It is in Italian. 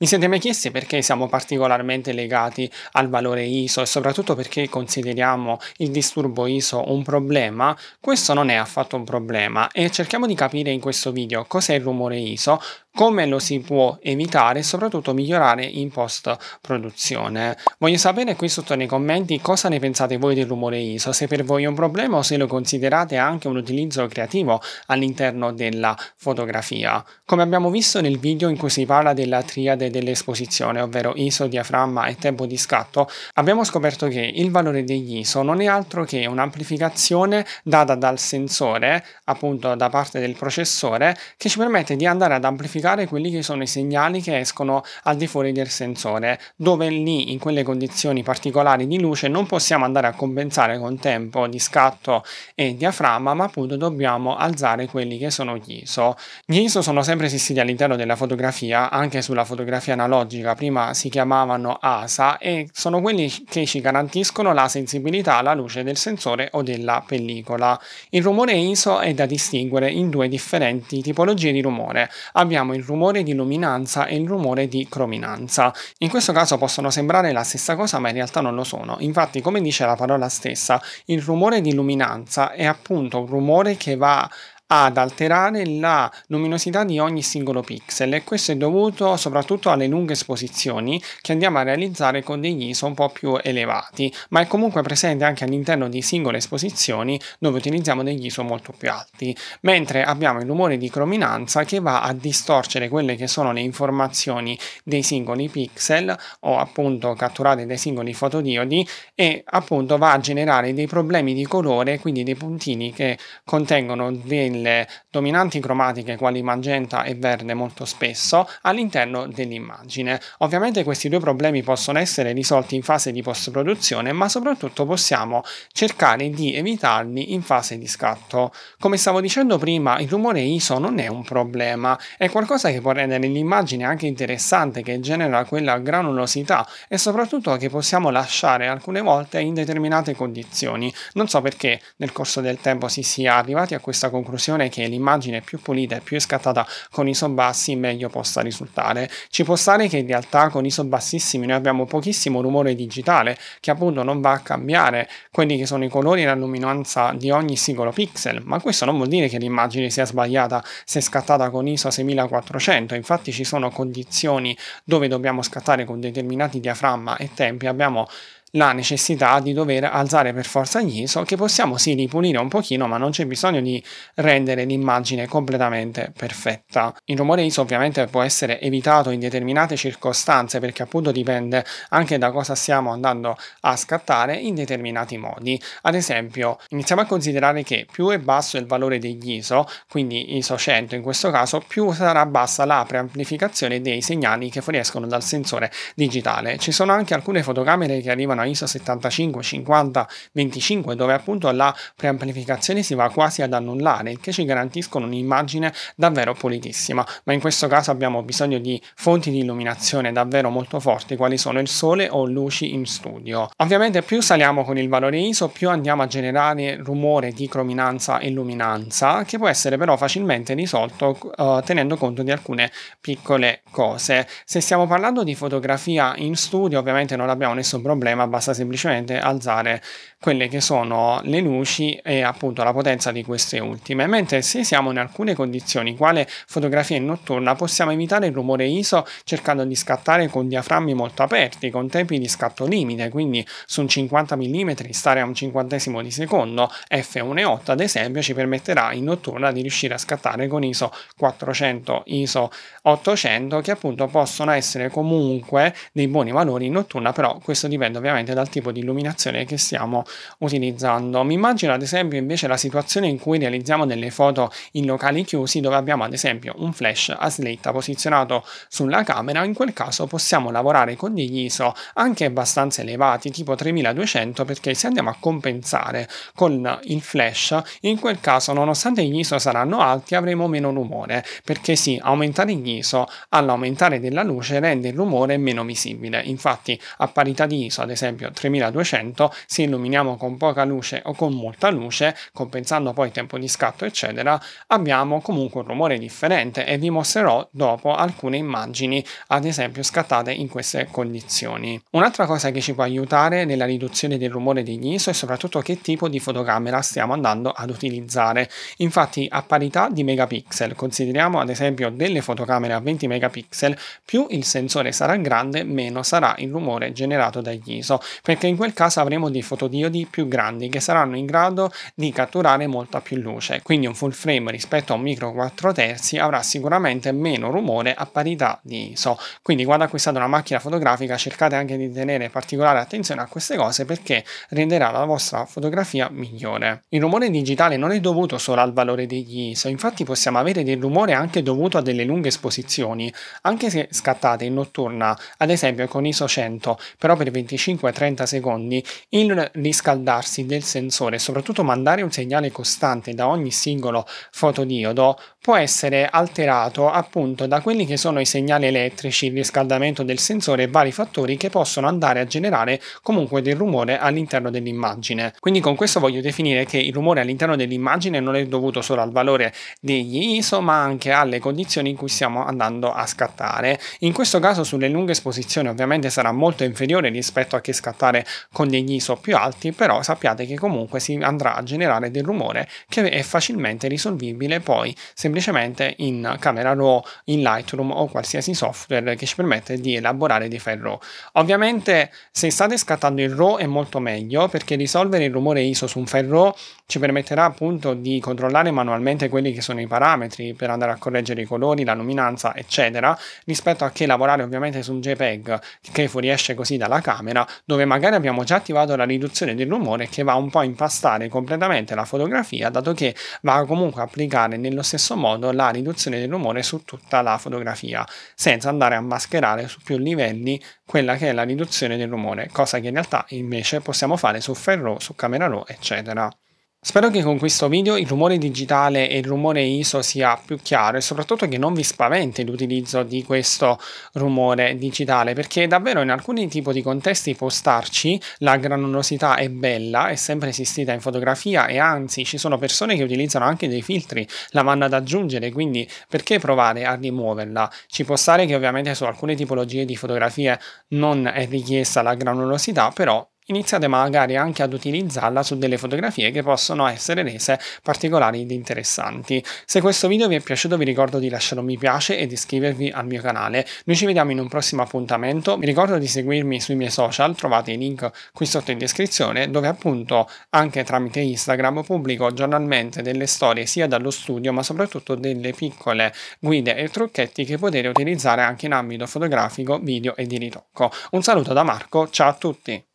Mi siete mai chiesti perché siamo particolarmente legati al valore ISO e soprattutto perché consideriamo il disturbo ISO un problema? Questo non è affatto un problema e cerchiamo di capire in questo video cos'è il rumore ISO, come lo si può evitare e soprattutto migliorare in post produzione. Voglio sapere qui sotto nei commenti cosa ne pensate voi del rumore ISO, se per voi è un problema o se lo considerate anche un utilizzo creativo all'interno della fotografia. Come abbiamo visto nel video in cui si parla della triade dell'esposizione, ovvero ISO, diaframma e tempo di scatto, abbiamo scoperto che il valore degli ISO non è altro che un'amplificazione data dal sensore, appunto da parte del processore, che ci permette di andare ad amplificare verificare quelli che sono i segnali che escono al di fuori del sensore, dove lì in quelle condizioni particolari di luce non possiamo andare a compensare con tempo di scatto e diaframma, ma appunto dobbiamo alzare quelli che sono gli ISO. Gli ISO sono sempre esistiti all'interno della fotografia, anche sulla fotografia analogica, prima si chiamavano ASA e sono quelli che ci garantiscono la sensibilità alla luce del sensore o della pellicola. Il rumore ISO è da distinguere in due differenti tipologie di rumore. Abbiamo abbiamo il rumore di luminanza e il rumore di crominanza. In questo caso possono sembrare la stessa cosa ma in realtà non lo sono, infatti come dice la parola stessa, il rumore di luminanza è appunto un rumore che va ad alterare la luminosità di ogni singolo pixel e questo è dovuto soprattutto alle lunghe esposizioni che andiamo a realizzare con degli ISO un po' più elevati, ma è comunque presente anche all'interno di singole esposizioni dove utilizziamo degli ISO molto più alti, mentre abbiamo il rumore di crominanza che va a distorcere quelle che sono le informazioni dei singoli pixel o appunto catturate dai singoli fotodiodi e appunto va a generare dei problemi di colore, quindi dei puntini che contengono delle delle dominanti cromatiche quali magenta e verde molto spesso all'interno dell'immagine. Ovviamente questi due problemi possono essere risolti in fase di post-produzione, ma soprattutto possiamo cercare di evitarli in fase di scatto. Come stavo dicendo prima, il rumore ISO non è un problema, è qualcosa che può rendere l'immagine anche interessante, che genera quella granulosità e soprattutto che possiamo lasciare alcune volte in determinate condizioni. Non so perché nel corso del tempo si sia arrivati a questa conclusione dimostrazione che l'immagine più pulita e più scattata con i sobbassi meglio possa risultare. Ci può stare che in realtà con i sobbassissimi noi abbiamo pochissimo rumore digitale che appunto non va a cambiare quelli che sono i colori e la luminanza di ogni singolo pixel, ma questo non vuol dire che l'immagine sia sbagliata se scattata con ISO 6400, infatti ci sono condizioni dove dobbiamo scattare con determinati diaframma e tempi, abbiamo la necessità di dover alzare per forza gli ISO che possiamo sì ripulire un pochino ma non c'è bisogno di rendere l'immagine completamente perfetta. Il rumore ISO ovviamente può essere evitato in determinate circostanze perché appunto dipende anche da cosa stiamo andando a scattare in determinati modi. Ad esempio iniziamo a considerare che più è basso il valore degli ISO, quindi ISO 100 in questo caso, più sarà bassa la preamplificazione dei segnali che fuoriescono dal sensore digitale. Ci sono anche alcune fotocamere che arrivano una ISO 75-50-25 dove appunto la preamplificazione si va quasi ad annullare, il che ci garantiscono un'immagine davvero pulitissima, ma in questo caso abbiamo bisogno di fonti di illuminazione davvero molto forti, quali sono il sole o luci in studio. Ovviamente più saliamo con il valore ISO, più andiamo a generare rumore di crominanza e luminanza, che può essere però facilmente risolto eh, tenendo conto di alcune piccole cose. Se stiamo parlando di fotografia in studio, ovviamente non abbiamo nessun problema basta semplicemente alzare quelle che sono le luci e appunto la potenza di queste ultime, mentre se siamo in alcune condizioni, quale fotografia in notturna, possiamo evitare il rumore ISO cercando di scattare con diaframmi molto aperti, con tempi di scatto limite, quindi su un 50 mm stare a un cinquantesimo di secondo, f1.8 ad esempio ci permetterà in notturna di riuscire a scattare con ISO 400, ISO 800 che appunto possono essere comunque dei buoni valori in notturna, però questo dipende ovviamente dal tipo di illuminazione che stiamo utilizzando. Mi immagino ad esempio invece la situazione in cui realizziamo delle foto in locali chiusi dove abbiamo ad esempio un flash a slitta posizionato sulla camera, in quel caso possiamo lavorare con degli ISO anche abbastanza elevati, tipo 3200, perché se andiamo a compensare con il flash, in quel caso nonostante gli ISO saranno alti avremo meno rumore, perché sì, aumentare gli ISO all'aumentare della luce rende il rumore meno visibile. Infatti a parità di ISO, ad esempio 3200, se illuminiamo ragioniamo con poca luce o con molta luce, compensando poi il tempo di scatto eccetera, abbiamo comunque un rumore differente e vi mostrerò dopo alcune immagini, ad esempio scattate in queste condizioni. Un'altra cosa che ci può aiutare nella riduzione del rumore degli ISO è soprattutto che tipo di fotocamera stiamo andando ad utilizzare. Infatti a parità di megapixel, consideriamo ad esempio delle fotocamere a 20 megapixel, più il sensore sarà grande meno sarà il rumore generato dagli ISO, perché in quel caso avremo dei fotodiodi periodi più grandi che saranno in grado di catturare molta più luce, quindi un full frame rispetto a un micro 4 terzi avrà sicuramente meno rumore a parità di ISO. Quindi quando acquistate una macchina fotografica cercate anche di tenere particolare attenzione a queste cose perché renderà la vostra fotografia migliore. Il rumore digitale non è dovuto solo al valore degli ISO, infatti possiamo avere del rumore anche dovuto a delle lunghe esposizioni, anche se scattate in notturna, ad esempio con ISO 100, però per 25-30 secondi, il rispetto riscaldarsi del sensore e soprattutto mandare un segnale costante da ogni singolo fotodiodo può essere alterato appunto da quelli che sono i segnali elettrici, il riscaldamento del sensore e vari fattori che possono andare a generare comunque del rumore all'interno dell'immagine. Quindi con questo voglio definire che il rumore all'interno dell'immagine non è dovuto solo al valore degli ISO ma anche alle condizioni in cui stiamo andando a scattare. In questo caso sulle lunghe esposizioni ovviamente sarà molto inferiore rispetto a che scattare con degli ISO più alti occhi, però sappiate che comunque si andrà a generare del rumore che è facilmente risolvibile poi semplicemente in Camera Raw, in Lightroom o qualsiasi software che ci permette di elaborare dei file RAW. Ovviamente se state scattando il RAW è molto meglio perché risolvere il rumore ISO su un file RAW ci permetterà appunto di controllare manualmente quelli che sono i parametri per andare a correggere i colori, la luminanza, eccetera, rispetto a che lavorare ovviamente su un JPEG che fuoriesce così dalla camera dove magari abbiamo già attivato la riduzione del rumore che va un po' a impastare completamente la fotografia, dato che va comunque a applicare nello stesso modo la riduzione del rumore su tutta la fotografia, senza andare a mascherare su più livelli quella che è la riduzione del rumore, cosa che in realtà invece possiamo fare su Ferro, su Camera Raw, eccetera. Spero che con questo video il rumore digitale e il rumore ISO sia più chiaro e soprattutto che non vi spaventi l'utilizzo di questo rumore digitale perché davvero in alcuni tipi di contesti può starci, la granulosità è bella, è sempre esistita in fotografia e anzi ci sono persone che utilizzano anche dei filtri, la vanno ad aggiungere quindi perché provare a rimuoverla? Ci può stare che ovviamente su alcune tipologie di fotografie non è richiesta la granulosità però iniziate magari anche ad utilizzarla su delle fotografie che possono essere rese particolari ed interessanti. Se questo video vi è piaciuto vi ricordo di lasciare un mi piace e di iscrivervi al mio canale. Noi ci vediamo in un prossimo appuntamento, vi ricordo di seguirmi sui miei social, trovate i link qui sotto in descrizione dove appunto anche tramite Instagram pubblico giornalmente delle storie sia dallo studio ma soprattutto delle piccole guide e trucchetti che potete utilizzare anche in ambito fotografico, video e di ritocco. Un saluto da Marco, ciao a tutti!